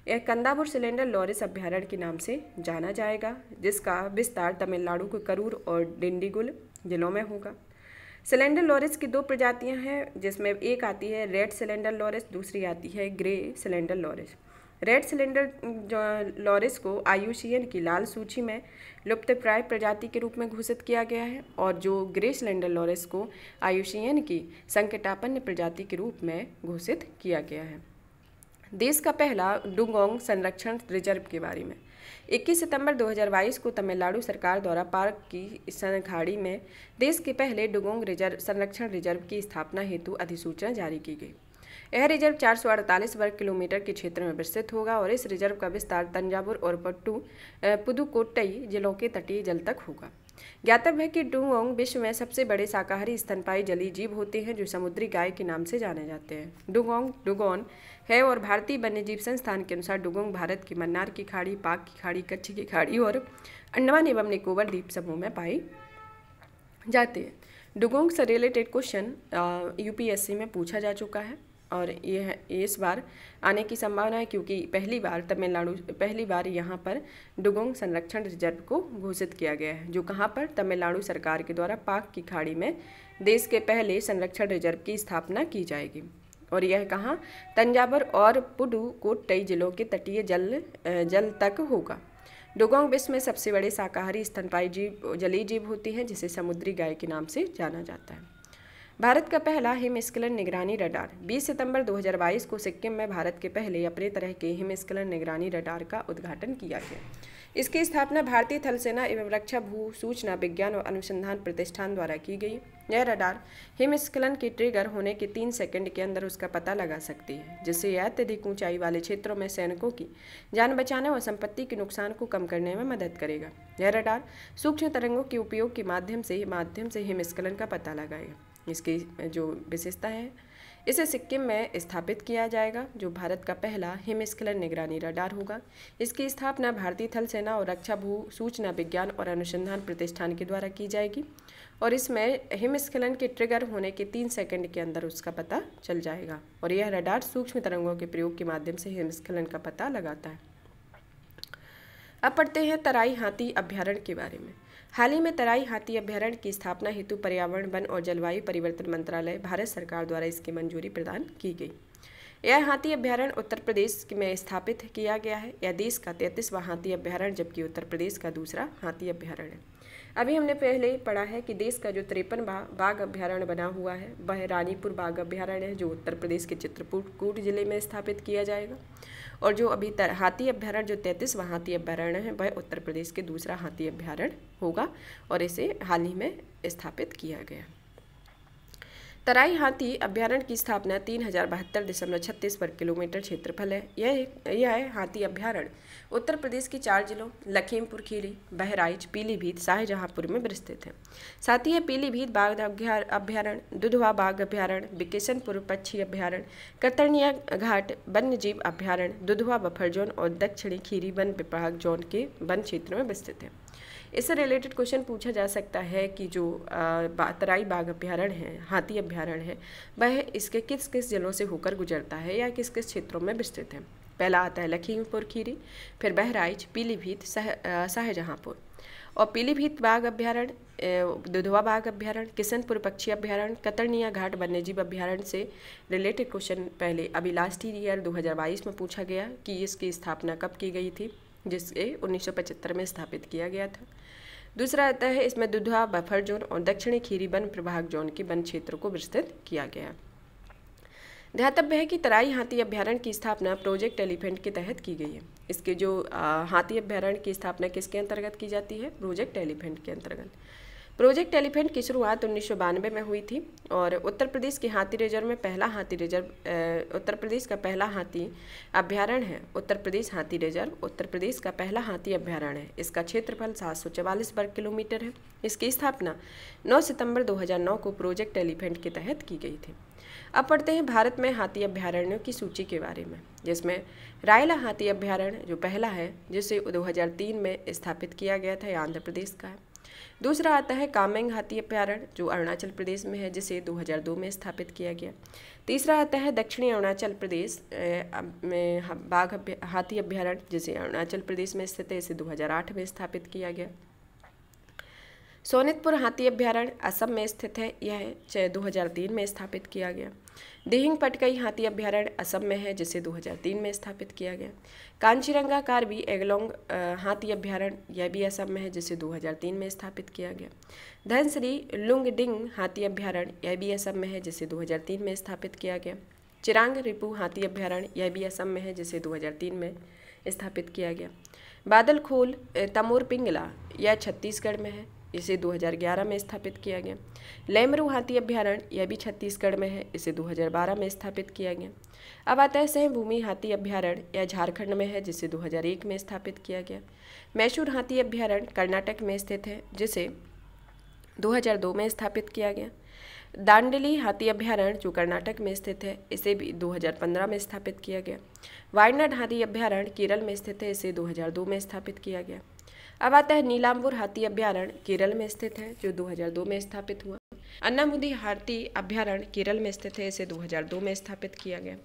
यह कंदापुर सिलेंडर लॉरिस अभ्यारण्य के नाम से जाना जाएगा जिसका विस्तार तमिलनाडु के करूर और डिंडीगुल जिलों में होगा सिलेंडर लॉरेस की दो प्रजातियां हैं जिसमें एक आती है रेड सिलेंडर लॉरेस दूसरी आती है grey slender loris red slender loris को आयुषियन की लाल सूची में लुप्त प्राय प्रजाति के रूप में घोषित किया गया है और जो ग्रे सिलेंडर लॉरेस को आयुषियन की संकटापन्न प्रजाति के रूप में घोषित किया गया है देश का पहला डुगोंग संरक्षण रिजर्व के बारे में 21 सितंबर 2022 को तमिलनाडु सरकार द्वारा पार्क की खाड़ी में देश के पहले डुगोंग रिजर्व संरक्षण रिजर्व की स्थापना हेतु अधिसूचना जारी की गई यह रिजर्व 448 वर्ग किलोमीटर के क्षेत्र में विस्तृत होगा और इस रिजर्व का विस्तार तंजावुर और पट्टू पुदुकोटई जिलों के तटीय जल तक होगा ज्ञातव्य है कि डुगोंग विश्व में सबसे बड़े शाकाहारी स्तनपाई जलीय जीव होते हैं जो समुद्री गाय के नाम से जाने जाते हैं डुगोंग डुगोन है और भारतीय वन्यजीव संस्थान के अनुसार डुगोंग भारत की मन्नार की खाड़ी पाक की खाड़ी कच्छ की खाड़ी और अंडमान एवं निकोबर द्वीप समूह में पाई जाती है डुगोंग से रिलेटेड क्वेश्चन यूपीएससी में पूछा जा चुका है और यह इस बार आने की संभावना है क्योंकि पहली बार तमिलनाडु पहली बार यहाँ पर डुगोंग संरक्षण रिजर्व को घोषित किया गया है जो कहाँ पर तमिलनाडु सरकार के द्वारा पाक की खाड़ी में देश के पहले संरक्षण रिजर्व की स्थापना की जाएगी और यह कहाँ तंजावर और पुडु कोट्टई जिलों के तटीय जल जल तक होगा डोगोंग विश्व में सबसे बड़े शाकाहारी स्तनपाई जीव जलीय जीव होती हैं जिसे समुद्री गाय के नाम से जाना जाता है भारत का पहला हिमस्खलन निगरानी रडार 20 सितंबर 2022 को सिक्किम में भारत के पहले अपने तरह के हिमस्खलन निगरानी रडार का उद्घाटन किया गया इसकी स्थापना भारतीय थल सेना एवं रक्षा भू सूचना विज्ञान और अनुसंधान प्रतिष्ठान द्वारा की गई यह रडार हिमस्खलन के ट्रिगर होने के तीन सेकंड के अंदर उसका पता लगा सकती है जिससे यह अत्यधिक ऊंचाई वाले क्षेत्रों में सैनिकों की जान बचाने और संपत्ति के नुकसान को कम करने में मदद करेगा यह रडार सूक्ष्म तरंगों के उपयोग के माध्यम से माध्यम से हिमस्खलन का पता लगाएगा इसकी जो विशेषता है इसे सिक्किम में स्थापित किया जाएगा जो भारत का पहला हिमस्खलन निगरानी रडार होगा इसकी स्थापना भारतीय थल सेना और रक्षा भू सूचना विज्ञान और अनुसंधान प्रतिष्ठान के द्वारा की जाएगी और इसमें हिमस्खलन के ट्रिगर होने के तीन सेकंड के अंदर उसका पता चल जाएगा और यह रडार सूक्ष्म तरंगों के प्रयोग के माध्यम से हिमस्खलन का पता लगाता है अब पढ़ते हैं तराई हाथी अभ्यारण्य के बारे में हाल ही में तराई हाथी अभ्यारण्य की स्थापना हेतु पर्यावरण वन और जलवायु परिवर्तन मंत्रालय भारत सरकार द्वारा इसकी मंजूरी प्रदान की गई यह हाथी अभ्यारण्य उत्तर प्रदेश में स्थापित किया गया है यह देश का तैंतीसवां हाथी अभ्यारण्य जबकि उत्तर प्रदेश का दूसरा हाथी अभ्यारण्य है अभी हमने पहले पढ़ा है कि देश का जो तिरपन बाघ अभ्यारण्य बना हुआ है वह रानीपुर बाघ अभ्यारण्य है जो उत्तर प्रदेश के चित्रकूट जिले में स्थापित किया जाएगा और जो अभी तर, हाथी अभ्यारण्य जो तैंतीसवा हाथी अभ्यारण्य है वह उत्तर प्रदेश के दूसरा हाथी अभ्यारण्य होगा और इसे हाल ही में स्थापित किया गया तराई हाथी अभ्यारण्य की स्थापना तीन हजार बहत्तर दशमलव छत्तीस वर्ग किलोमीटर क्षेत्रफल है यह यह है हाथी अभ्यारण्य उत्तर प्रदेश के चार जिलों लखीमपुर खीरी बहराइच पीलीभीत शाहजहांपुर में विस्तृत है साथ ही यह पीलीभीत बाघ अभ्यारण दुधवा बाघ अभ्यारण्य बिकेशनपुर पक्षी अभ्यारण्य कतरनिया घाट वन्य जीव अभ्यारण्य दुधवा बफर जोन और दक्षिणी खीरी वन विभाग जोन के वन क्षेत्र में विस्तृत है इससे रिलेटेड क्वेश्चन पूछा जा सकता है कि जो तराई बाघ अभ्यारण्य है हाथी अभ्यारण्य है वह इसके किस किस जिलों से होकर गुजरता है या किस किस क्षेत्रों में विस्तृत है पहला आता है लखीमपुर खीरी फिर बहराइच पीलीभीत शाहजहाँपुर और पीलीभीत बाघ अभ्यारण्य दुधवा बाघ अभ्यारण्य किशनपुर पक्षी अभ्यारण्य कतरनिया घाट वन्यजीव अभ्यारण्य से रिलेटेड क्वेश्चन पहले अभी लास्ट ईयर 2022 में पूछा गया कि इसकी स्थापना कब की गई थी जिसे 1975 में स्थापित किया गया था दूसरा आता है इसमें दुधवा बफर जोन और दक्षिणी खीरी वन प्रभाग जोन के वन क्षेत्र को विस्तृत किया गया ध्यातव्य है कि तराई हाथी अभ्यारण्य की स्थापना प्रोजेक्ट एलिफेंट के तहत की गई है इसके जो हाथी अभ्यारण्य की स्थापना किसके अंतर्गत की जाती है प्रोजेक्ट एलिफेंट के अंतर्गत प्रोजेक्ट एलिफेंट की शुरुआत उन्नीस में हुई थी और उत्तर प्रदेश के हाथी रिजर्व में पहला हाथी रिजर्व उत्तर प्रदेश का पहला हाथी अभ्यारण्य है उत्तर प्रदेश हाथी रिजर्व उत्तर प्रदेश का पहला हाथी अभ्यारण्य है इसका क्षेत्रफल सात वर्ग किलोमीटर है इसकी स्थापना 9 सितंबर 2009 को प्रोजेक्ट एलिफेंट के तहत की गई थी अब पढ़ते हैं भारत में हाथी अभ्यारण्यों की सूची के बारे में जिसमें रायला हाथी अभ्यारण्य जो पहला है जिसे 2003 में स्थापित किया गया था आंध्र प्रदेश का है दूसरा आता है कामेंग हाथी अभ्यारण्य जो अरुणाचल प्रदेश में है जिसे 2002 में स्थापित किया गया तीसरा आता है दक्षिणी अरुणाचल प्रदेश में बाघ हाथी अभ्यारण्य जिसे अरुणाचल प्रदेश में स्थित है इसे 2008 में स्थापित किया गया सोनितपुर हाथी अभ्यारण्य असम में स्थित है यह 2003 में स्थापित किया गया देहिंग पटकई हाथी अभ्यारण्य असम में है जिसे 2003 में स्थापित किया गया कांचीरंगा कार्बी एगलोंग हाथी अभ्यारण्य यह भी असम में है जिसे 2003 में स्थापित किया गया धनश्री लुंगडिंग हाथी अभ्यारण्य यह भी असम में है जिसे 2003 में स्थापित किया गया चिरांग रिपू हाथी अभ्यारण्य यह भी असम में है जिसे दो में स्थापित किया गया बादल खोल तमोर पिंगला यह छत्तीसगढ़ में है इसे 2011 में स्थापित किया गया लेमरू हाथी अभ्यारण्य यह भी छत्तीसगढ़ में है इसे 2012 में स्थापित किया गया अब आता है सहभूमि हाथी अभ्यारण्य यह झारखंड में है जिसे 2001 में स्थापित किया गया मैशूर हाथी अभ्यारण्य कर्नाटक में स्थित है जिसे 2002 में स्थापित किया गया दांडली हाथी अभ्यारण्य जो कर्नाटक में स्थित है इसे भी 2015 में स्थापित किया गया वायनाड हाथी अभ्यारण्य केरल में स्थित है इसे 2002 में स्थापित किया गया अब आता है नीलाम्बुर हाथी अभ्यारण्य केरल में स्थित है जो 2002 में स्थापित हुआ अन्नामुदी हाथी अभ्यारण्य केरल में स्थित है इसे 2002 में स्थापित किया गया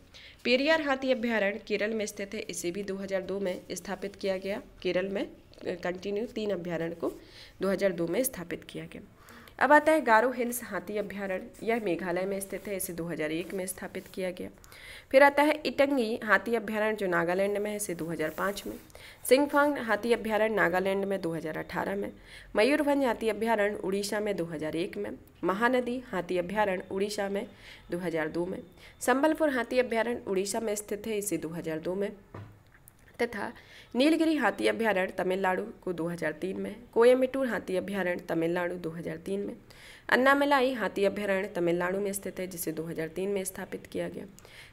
पेरियार हाथी अभ्यारण्य केरल में स्थित है इसे भी 2002 में स्थापित किया गया केरल में कंटिन्यू तीन अभ्यारण्य को 2002 में स्थापित किया गया अब आता है गारो हिल्स हाथी अभ्यारण्य यह मेघालय में स्थित है इसे 2001 में स्थापित किया गया फिर आता है इटंगी हाथी अभ्यारण्य जो नागालैंड में है इसे 2005 में सिंगफांग हाथी अभ्यारण्य नागालैंड में 2018 में मयूरभंज हाथी अभ्यारण्य उड़ीसा में 2001 में महानदी हाथी अभ्यारण्य उड़ीसा में 2002 में संबलपुर हाथी अभ्यारण्य उड़ीसा में स्थित है इसे 2002 में तथा नीलगिरी हाथी अभ्यारण्य तमिलनाडु को 2003 में कोयम्बटूर हाथी अभ्यारण्य तमिलनाडु 2003 में अन्नामलाई हाथी अभ्यारण्य तमिलनाडु में स्थित है जिसे 2003 में स्थापित किया गया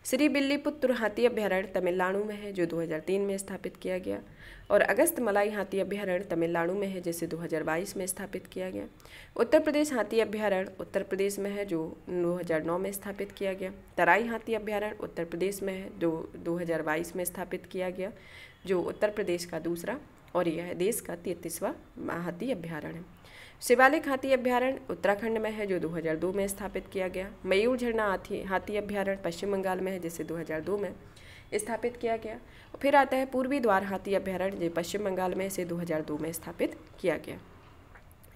श्री बिल्लीपुत्र हाथी अभ्यारण्य तमिलनाडु में है जो 2003 में स्थापित किया गया और अगस्त मलाई हाथी अभ्यारण्य तमिलनाडु में है जिसे 2022 में स्थापित किया गया उत्तर प्रदेश हाथी अभ्यारण्य उत्तर प्रदेश में है जो 2009 में स्थापित किया गया तराई हाथी अभ्यारण्य उत्तर प्रदेश में है जो 2022 में स्थापित किया गया जो उत्तर प्रदेश का दूसरा और यह देश का तैतीसवा हाथी अभ्यारण्य है शिवालिक हाथी अभ्यारण्य उत्तराखंड में है जो 2002 में स्थापित किया गया मयूर झरना हाथी हाथी अभ्यारण्य पश्चिम बंगाल में है जिसे 2002 में स्थापित किया गया फिर आता है पूर्वी द्वार हाथी अभ्यारण्य पश्चिम बंगाल में इसे 2002 में स्थापित किया गया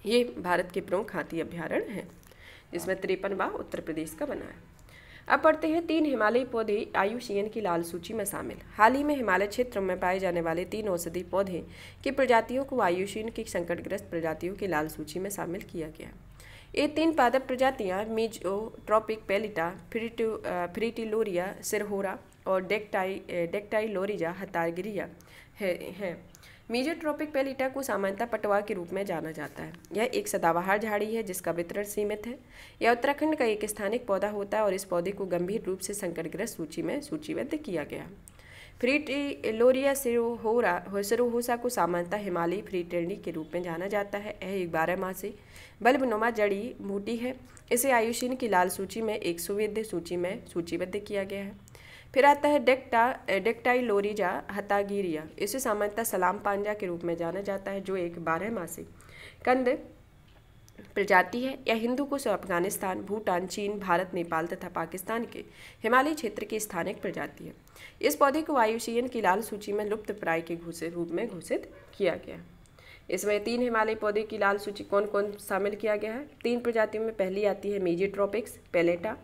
ये भारत के प्रमुख हाथी अभ्यारण्य है जिसमें तिरपनवा उत्तर प्रदेश का बना है अब पढ़ते हैं तीन हिमालयी पौधे आयुषीएन की लाल सूची में शामिल हाल ही में हिमालय क्षेत्र में पाए जाने वाले तीन औषधि पौधे की प्रजातियों को आयुषीन की संकटग्रस्त प्रजातियों की लाल सूची में शामिल किया गया ये तीन पादप प्रजातियाँ मिजो ट्रॉपिक पेलिटा फ्रीटिलोरिया सिरहोरा और डेक्टाई लोरिजा हतारगिरिया है, है। मेजर ट्रॉपिक पेलिटा को सामान्यतः पटवा के रूप में जाना जाता है यह एक सदाबहार झाड़ी है जिसका वितरण सीमित है यह उत्तराखंड का एक स्थानिक पौधा होता है और इस पौधे को गंभीर रूप से संकटग्रस्त सूची में सूचीबद्ध किया गया फ्री लोरिया सिरोहोरा सिरोहोसा को सामान्यतः हिमालयी फ्री ट्रेनी के रूप में जाना जाता है यह एक बारह माह से बल्बनुमा जड़ी बूटी है इसे आयुषीन की लाल सूची में एक सुविध सूची में सूचीबद्ध किया गया है फिर आता है डेक्टा डेक्टाइलोरिजा हतागिरिया इसे सामान्यतः सलाम पांजा के रूप में जाना जाता है जो एक बारह मासी कंद प्रजाति है यह हिंदू कुश अफगानिस्तान भूटान चीन भारत नेपाल तथा पाकिस्तान के हिमालय क्षेत्र की स्थानिक प्रजाति है इस पौधे को वायुसीयन की लाल सूची में लुप्त प्राय के घोषित रूप में घोषित किया गया इसमें तीन हिमालय पौधे की लाल सूची कौन कौन शामिल किया गया है तीन प्रजातियों में पहली आती है मेजी ट्रॉपिक्स पेलेटा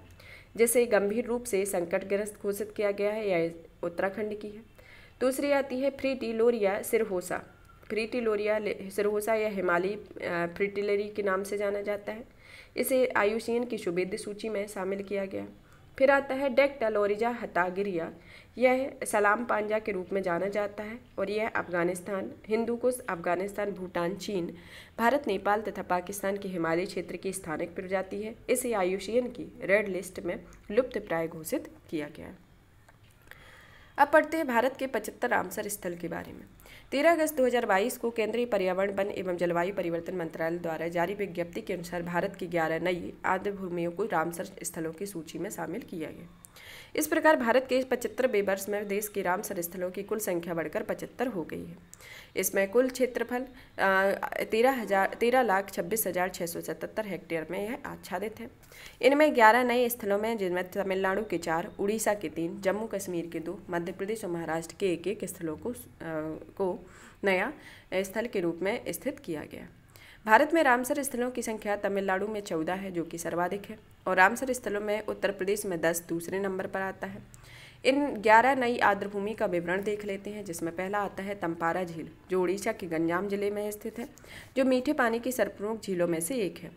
जिसे गंभीर रूप से संकटग्रस्त घोषित किया गया है यह उत्तराखंड की है दूसरी आती है फ्रीटिलोरिया सिरहोसा फ्रीटिलोरिया सिरहोसा या हिमालयी फ्रीटिलरी के नाम से जाना जाता है इसे आयुषियन की शुभेद्य सूची में शामिल किया गया है फिर आता है डेक टलोरिजा हतागिरिया यह सलाम पांजा के रूप में जाना जाता है और यह अफगानिस्तान कुश अफगानिस्तान भूटान चीन भारत नेपाल तथा पाकिस्तान के हिमालय क्षेत्र की स्थानिक प्रजाति है इसे आयुषियन की रेड लिस्ट में लुप्त प्राय घोषित किया गया अब पढ़ते हैं भारत के पचहत्तर रामसर स्थल के बारे में तेरह अगस्त 2022 को केंद्रीय पर्यावरण वन एवं जलवायु परिवर्तन मंत्रालय द्वारा जारी विज्ञप्ति के अनुसार भारत की ग्यारह नई आद्र भूमियों को रामसर स्थलों की सूची में शामिल किया गया इस प्रकार भारत के पचहत्तर वर्ष में देश के रामसर स्थलों की कुल संख्या बढ़कर पचहत्तर हो गई है इसमें कुल क्षेत्रफल तेरह हजार तेरह लाख छब्बीस हजार छः सौ सतहत्तर हेक्टेयर में यह आच्छादित है इनमें ग्यारह नए स्थलों में जिनमें तमिलनाडु के चार उड़ीसा के तीन जम्मू कश्मीर के दो मध्य प्रदेश और महाराष्ट्र के एक एक स्थलों को, आ, को नया स्थल के रूप में स्थित किया गया भारत में रामसर स्थलों की संख्या तमिलनाडु में चौदह है जो कि सर्वाधिक है और रामसर स्थलों में उत्तर प्रदेश में दस दूसरे नंबर पर आता है इन ग्यारह नई आर्द्रभूमि का विवरण देख लेते हैं जिसमें पहला आता है तंपारा झील जो उड़ीसा के गंजाम जिले में स्थित है जो मीठे पानी की सर्वप्रमुख झीलों में से एक है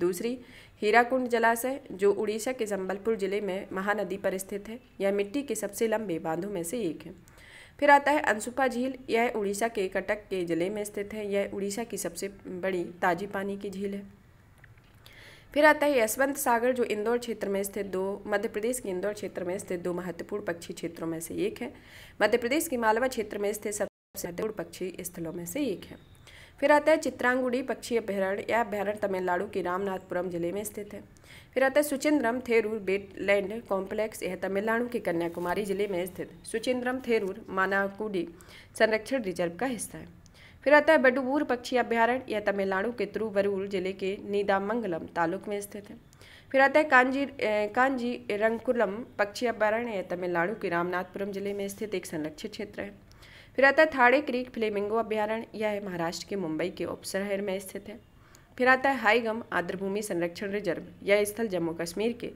दूसरी हीराकुंड जलाशय जो उड़ीसा के संबलपुर जिले में महानदी पर स्थित है यह मिट्टी के सबसे लंबे बांधों में से एक है फिर आता है अनसुपा झील यह उड़ीसा के कटक के ज़िले में स्थित है यह उड़ीसा की सबसे बड़ी ताजी पानी की झील है फिर आता है यशवंत सागर जो इंदौर क्षेत्र में स्थित दो मध्य प्रदेश के इंदौर क्षेत्र में स्थित दो महत्वपूर्ण पक्षी क्षेत्रों में से एक है मध्य प्रदेश के मालवा क्षेत्र में स्थित सबसे महत्वपूर्ण पक्षी स्थलों में से एक है फिर आता है चित्रांगुड़ी पक्षी अभ्यारण्य यह अभ्यारण्य तमिलनाडु के रामनाथपुरम जिले में स्थित है फिर आता है सुचिंद्रम थेरूर बेटलैंड कॉम्प्लेक्स यह तमिलनाडु के कन्याकुमारी जिले में स्थित सुचिंद्रम थेरूर मानाकुडी संरक्षण रिजर्व का हिस्सा है फिर आता है बडुबूर पक्षी अभ्यारण्य यह तमिलनाडु के तिरुवरूर जिले के नीदामंगलम तालुक में स्थित है फिर आता है कांजी कांजी रंगकुलम पक्षी अभ्यारण्य यह तमिलनाडु के रामनाथपुरम जिले में स्थित एक संरक्षित क्षेत्र है फिर आता है थाड़े क्रीक फ्लेमिंगो अभ्यारण्य यह महाराष्ट्र के मुंबई के उपशहर में स्थित है फिर आता है हाईगम आर्द्रभूमि संरक्षण रिजर्व यह स्थल जम्मू कश्मीर के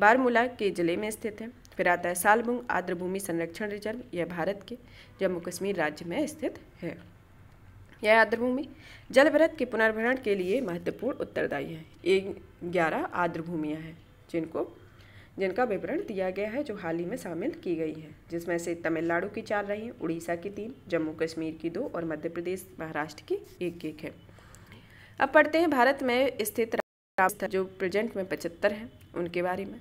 बारमूला के जिले में स्थित है फिर आता है सालबुंग आर्द्रभूमि संरक्षण रिजर्व यह भारत के जम्मू कश्मीर राज्य में स्थित है यह आर्द्रभूमि जल के पुनर्भरण के लिए महत्वपूर्ण उत्तरदायी है एक ग्यारह आर्द्रभूमियाँ हैं जिनको जिनका विवरण दिया गया है जो हाल ही में शामिल की गई है जिसमें से तमिलनाडु की चार रही हैं उड़ीसा की तीन जम्मू कश्मीर की दो और मध्य प्रदेश महाराष्ट्र की एक एक है अब पढ़ते हैं भारत में स्थित राजस्थान जो प्रेजेंट में पचहत्तर हैं उनके बारे में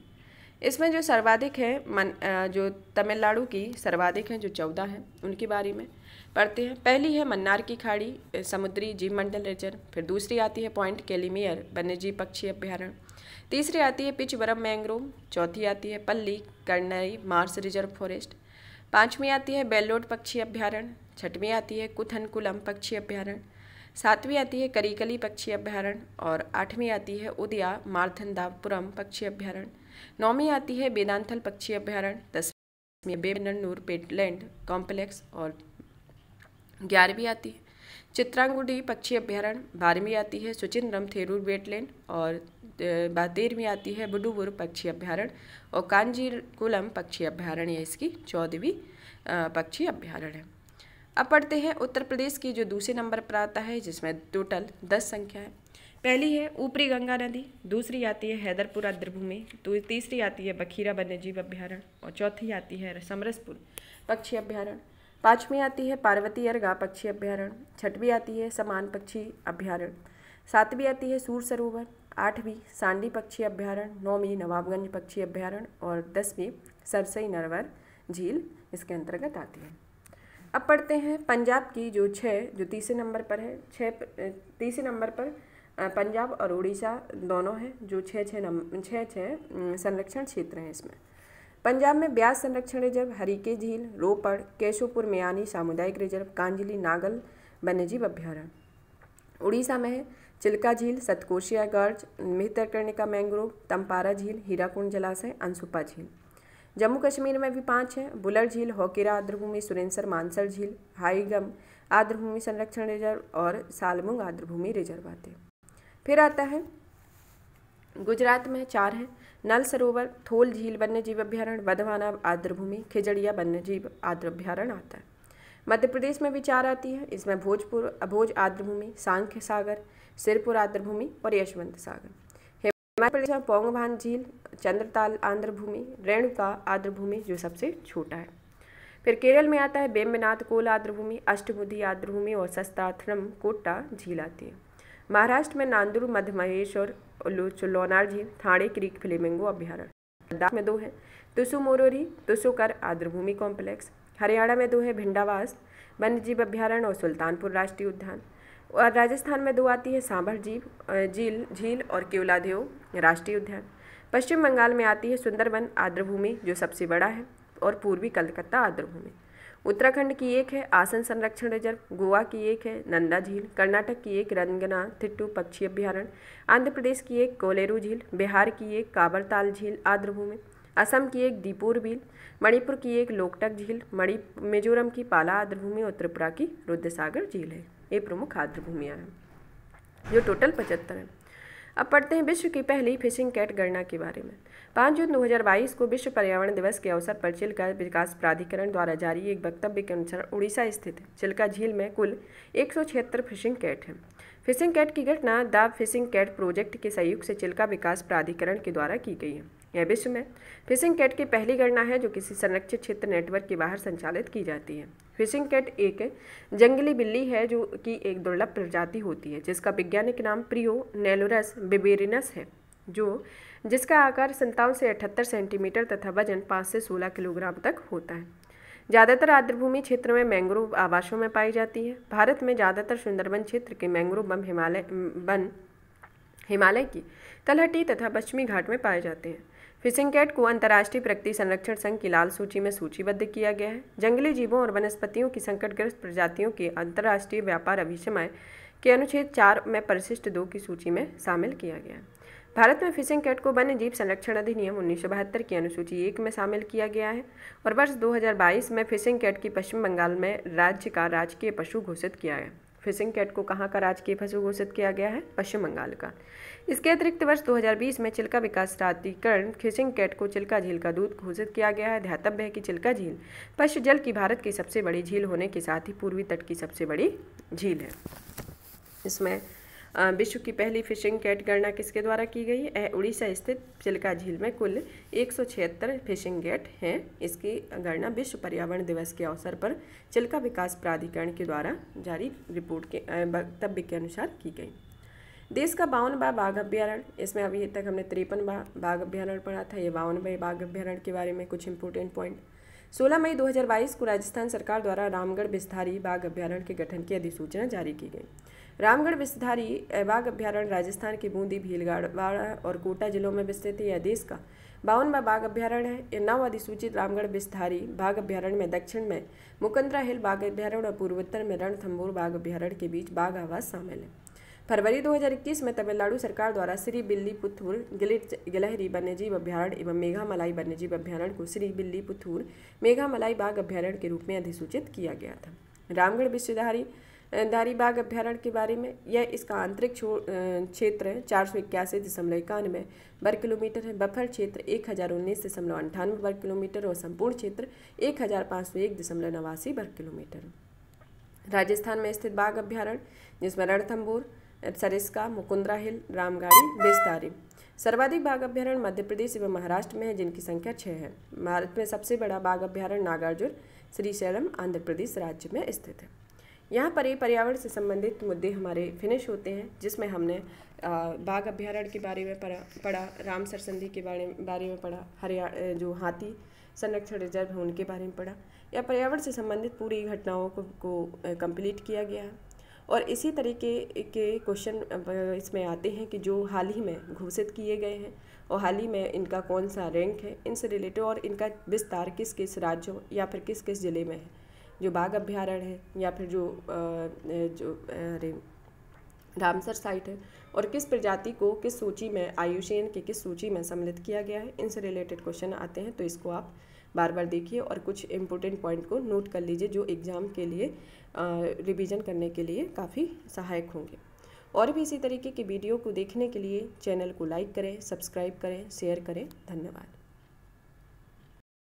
इसमें जो सर्वाधिक है मन जो तमिलनाडु की सर्वाधिक हैं जो चौदह हैं उनके बारे में पढ़ते हैं पहली है मन्नार की खाड़ी समुद्री जीव मंडल रिजर्व फिर दूसरी आती है पॉइंट कैलीमियर वन्यजीव पक्षी अभ्यारण्य तीसरी आती है पिचवरम मैंग्रोव चौथी आती है पल्ली कर्नरी मार्स रिजर्व फॉरेस्ट पाँचवीं आती है बेल्लोड पक्षी अभ्यारण्य छठवीं आती है कुथनकुलम पक्षी अभ्यारण्य सातवीं आती है करीकली पक्षी अभ्यारण्य और आठवीं आती है उदिया मारथंदापुरम पक्षी अभ्यारण्य नौवीं आती है वेदांथल पक्षी अभ्यारण्य दसवीं बेबनन्नूर पेटलैंड कॉम्प्लेक्स और ग्यारहवीं आती है चित्रांगुडी पक्षी अभ्यारण्य बारहवीं आती है सुचिंद्रम थेरूर वेटलैंड और तेरहवीं आती है बुडुबुर पक्षी अभ्यारण्य और कांजीकुलम पक्षी अभ्यारण्य इसकी चौदहवीं पक्षी अभ्यारण्य है अब पढ़ते हैं उत्तर प्रदेश की जो दूसरे नंबर पर आता है जिसमें टोटल दस संख्या है पहली है ऊपरी गंगा नदी दूसरी आती है हैदरपुरा द्रभूमि तीसरी आती है बखीरा वन्यजीव अभ्यारण्य और चौथी आती है समरसपुर पक्षी अभ्यारण पाँचवीं आती है पार्वती अरगा पक्षी अभ्यारण छठवीं आती है समान पक्षी अभ्यारण्य सातवीं आती है सूर सरोवर आठवीं सांडी पक्षी अभ्यारण नौवीं नवाबगंज पक्षी अभ्यारण्य और दसवीं सरसई नरवर झील इसके अंतर्गत आती है अब पढ़ते हैं पंजाब की जो छः जो तीसरे नंबर पर है छः तीसरे नंबर पर पंजाब और उड़ीसा दोनों हैं जो छः छः नंबर छः छः संरक्षण क्षेत्र हैं इसमें पंजाब में ब्यास संरक्षण रिजर्व हरीके झील रोपड़ केशोपुर मियानी सामुदायिक रिजर्व कांजली नागल वन्यजीव अभ्यारण्य उड़ीसा में है चिल्का झील सतकोशिया गर्ज मित्रकर्णिका मैंग्रोव तंपारा झील हीराकुंड जलाशय अनसुपा झील जम्मू कश्मीर में भी पाँच हैं बुलर झील होकेरा आर्द्रभूमि सुरेंसर मानसर झील हाईगम आर्द्रभूमि संरक्षण रिजर्व और सालमुंग आर्द्रभूमि रिजर्व आते हैं फिर आता है गुजरात में चार हैं नल सरोवर थोल झील वन्यजीव अभ्यारण्य बधवाना आर्द्रभूमि खिजड़िया वन्यजीव अभ्यारण्य आता है मध्य प्रदेश में भी चार आती है इसमें भोजपुर अभोज आर्द्रभूमि सांख्य सागर सिरपुर आर्द्रभूमि और यशवंत सागर हिमाचल प्रदेश में पोंगभान झील चंद्रताल आंध्र भूमि रेणुका आंध्र भूमि जो सबसे छोटा है फिर केरल में आता है बेम्बनाथ कोल आर्द्र भूमि अष्टबुद्धि आर्द्र भूमि और सस्ताथरम कोटा झील आती है महाराष्ट्र में नांदुर मध्य महेश और लोनार झील थाड़े क्रीक फ्लेमिंगो अभ्यारण लद्दाख में दो है तुसु मोरोरी तुसुकर भूमि कॉम्प्लेक्स हरियाणा में दो है भिंडावास वन्यजीव अभ्यारण्य और सुल्तानपुर राष्ट्रीय उद्यान और राजस्थान में दो आती है सांभर जीव झील झील और केवलादेव राष्ट्रीय उद्यान पश्चिम बंगाल में आती है सुंदरबन आर्द्रभूमि जो सबसे बड़ा है और पूर्वी कलकत्ता आर्द्रभूमि उत्तराखंड की एक है आसन संरक्षण रिजर्व गोवा की एक है नंदा झील कर्नाटक की एक रंगना थिट्टू पक्षी अभ्यारण्य आंध्र प्रदेश की एक कोलेरू झील बिहार की एक काबरताल झील आर्द्रभूमि असम की एक दीपुर झील मणिपुर की एक लोकटक झील मणि मिजोरम की पाला आर्द्रभूमि और त्रिपुरा की रुद्रसागर झील है ये प्रमुख भूमिया हैं जो टोटल पचहत्तर हैं अब पढ़ते हैं विश्व की पहली फिशिंग कैट गणना के बारे में पाँच जून 2022 को विश्व पर्यावरण दिवस के अवसर पर चिल्का विकास प्राधिकरण द्वारा जारी एक वक्तव्य के अनुसार उड़ीसा स्थित चिल्का झील में कुल एक फिशिंग कैट हैं फिशिंग कैट की घटना द फिशिंग कैट प्रोजेक्ट के सहयोग से चिल्का विकास प्राधिकरण के द्वारा की गई है यह विश्व में फिशिंग कैट की पहली गणना है जो किसी संरक्षित क्षेत्र नेटवर्क के बाहर संचालित की जाती है फिशिंग कैट एक जंगली बिल्ली है जो कि एक दुर्लभ प्रजाति होती है जिसका वैज्ञानिक नाम प्रियो नेलोरस बिबेरिनस है जो जिसका आकार संतावन से अठहत्तर सेंटीमीटर तथा वजन पाँच से सोलह किलोग्राम तक होता है ज़्यादातर आर्द्रभूमि क्षेत्र में मैंग्रोव आवासों में पाई जाती है भारत में ज़्यादातर सुंदरबन क्षेत्र के मैंग्रोव बम हिमालय वन हिमालय की तलहटी तथा पश्चिमी घाट में पाए जाते हैं फिशिंग कैट को अंतर्राष्ट्रीय प्रकृति संरक्षण संघ की लाल सूची में सूचीबद्ध किया गया है जंगली जीवों और वनस्पतियों की संकटग्रस्त प्रजातियों के अंतर्राष्ट्रीय व्यापार अभिषमय के अनुच्छेद चार में परिशिष्ट दो की सूची में शामिल किया गया है भारत में फिशिंग कैट को वन्य जीव संरक्षण अधिनियम उन्नीस की अनुसूची एक में शामिल किया गया है और वर्ष 2022 में फिशिंग कैट की पश्चिम बंगाल में राज्य का राजकीय पशु घोषित किया गया फिशिंग कैट को कहाँ का राजकीय पशु घोषित किया गया है पश्चिम बंगाल का इसके अतिरिक्त वर्ष 2020 में चिल्का विकास प्राधिकरण खिसिंग कैट को चिल्का झील का दूध घोषित किया गया है ध्यातव्य है कि चिल्का झील पश्चिम जल की भारत की सबसे बड़ी झील होने के साथ ही पूर्वी तट की सबसे बड़ी झील है इसमें विश्व की पहली फिशिंग कैट गणना किसके द्वारा की गई है उड़ीसा स्थित चिल्का झील में कुल एक फिशिंग गेट हैं इसकी गणना विश्व पर्यावरण दिवस के अवसर पर चिल्का विकास प्राधिकरण के द्वारा जारी रिपोर्ट के वक्तव्य के अनुसार की गई देश का बावन बा बाघ अभ्यारण इसमें अभी तक हमने तिरपन बा बाघ अभ्यारण पढ़ा था ये बावन बाई बाघ अभ्यारण्य के बारे में कुछ इंपोर्टेंट पॉइंट 16 मई 2022 को राजस्थान सरकार द्वारा रामगढ़ विस्तारी बाघ अभ्यारण्य के गठन की अधिसूचना जारी की गई रामगढ़ विस्तारी बाघ अभ्यारण राजस्थान के बूंदी भीलगाड़वाड़ा और कोटा जिलों में विस्तृत यह देश का बावनवा बाघ अभ्यारण्य है यह नव अधिसूचित रामगढ़ विस्तारी बाघ अभ्यारण्य में दक्षिण में मुकंदरा हिल बाघ अभ्यारण्य और पूर्वोत्तर में रणथम्बोर बाघ अभ्यारण्य के बीच बाघ आवास शामिल है फरवरी 2021 में तमिलनाडु सरकार द्वारा श्री बिल्ली गिलिट गिलहरी वन्यजीव अभ्यारण्य एवं मेघामलाई वन्यजीव अभ्यारण्य को श्री बिल्ली पुथुर मेघामलाई बाघ अभ्यारण्य के रूप में अधिसूचित किया गया था रामगढ़ विश्वधारी धारी बाघ अभ्यारण्य के बारे में यह इसका आंतरिक क्षेत्र चार सौ इक्यासी दशमलव इक्यानवे वर्ग किलोमीटर है बफर क्षेत्र एक हज़ार उन्नीस दशमलव अंठानवे वर्ग किलोमीटर और संपूर्ण क्षेत्र एक हज़ार पाँच सौ एक दशमलव नवासी वर्ग किलोमीटर राजस्थान में स्थित बाघ अभ्यारण्य जिसमें रणथम्बोर सरिस्का मुकुंद्रा हिल रामगाड़ी बेस्तारी सर्वाधिक बाघ अभ्यारण्य मध्य प्रदेश एवं महाराष्ट्र में है जिनकी संख्या छः है भारत में सबसे बड़ा बाघ अभ्यारण्य नागार्जुन श्रीशैलम आंध्र प्रदेश राज्य में स्थित है यहाँ पर ये पर्यावरण से संबंधित मुद्दे हमारे फिनिश होते हैं जिसमें हमने बाघ अभ्यारण्य के बारे में पढ़ा पढ़ा रामसर संधि के बारे बारे में पढ़ा हरिया जो हाथी संरक्षण रिजर्व है उनके बारे में पढ़ा या पर्यावरण से संबंधित पूरी घटनाओं को, को कंप्लीट किया गया है और इसी तरीके के क्वेश्चन इसमें आते हैं कि जो हाल ही में घोषित किए गए हैं और हाल ही में इनका कौन सा रैंक है इनसे रिलेटेड और इनका विस्तार किस किस राज्यों या फिर किस किस ज़िले में है जो बाघ अभ्यारण्य है या फिर जो आ, जो अरे रामसर साइट है और किस प्रजाति को किस सूची में आयुषेन के किस सूची में सम्मिलित किया गया है इनसे रिलेटेड क्वेश्चन आते हैं तो इसको आप बार बार देखिए और कुछ इंपॉर्टेंट पॉइंट को नोट कर लीजिए जो एग्ज़ाम के लिए रिवीजन करने के लिए काफ़ी सहायक होंगे और भी इसी तरीके की वीडियो को देखने के लिए चैनल को लाइक करें सब्सक्राइब करें शेयर करें धन्यवाद